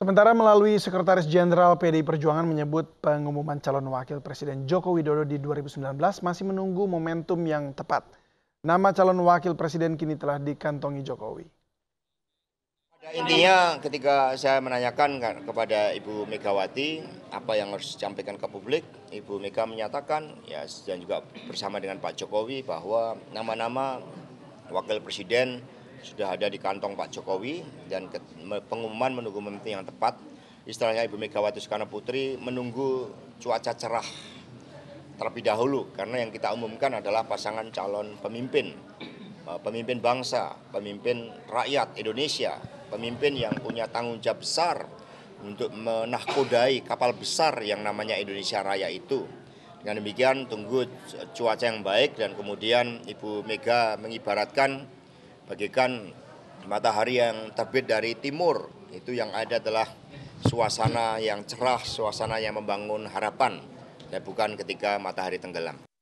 Sementara melalui Sekretaris Jenderal PDI Perjuangan menyebut pengumuman calon wakil Presiden Joko Widodo di 2019 masih menunggu momentum yang tepat. Nama calon wakil presiden kini telah dikantongi Jokowi. Pada intinya ketika saya menanyakan kan kepada Ibu Megawati apa yang harus disampaikan ke publik, Ibu Mega menyatakan ya dan juga bersama dengan Pak Jokowi bahwa nama-nama wakil presiden sudah ada di kantong Pak Jokowi dan pengumuman menunggu momentum yang tepat. Istilahnya Ibu Megawati Soekarno Putri menunggu cuaca cerah terlebih dahulu karena yang kita umumkan adalah pasangan calon pemimpin, eh, pemimpin bangsa, pemimpin rakyat Indonesia, pemimpin yang punya tanggung jawab besar untuk menahkodai kapal besar yang namanya Indonesia Raya itu. Dengan demikian tunggu cuaca yang baik dan kemudian Ibu Mega mengibaratkan bagikan matahari yang terbit dari timur itu yang ada adalah suasana yang cerah, suasana yang membangun harapan dan bukan ketika matahari tenggelam.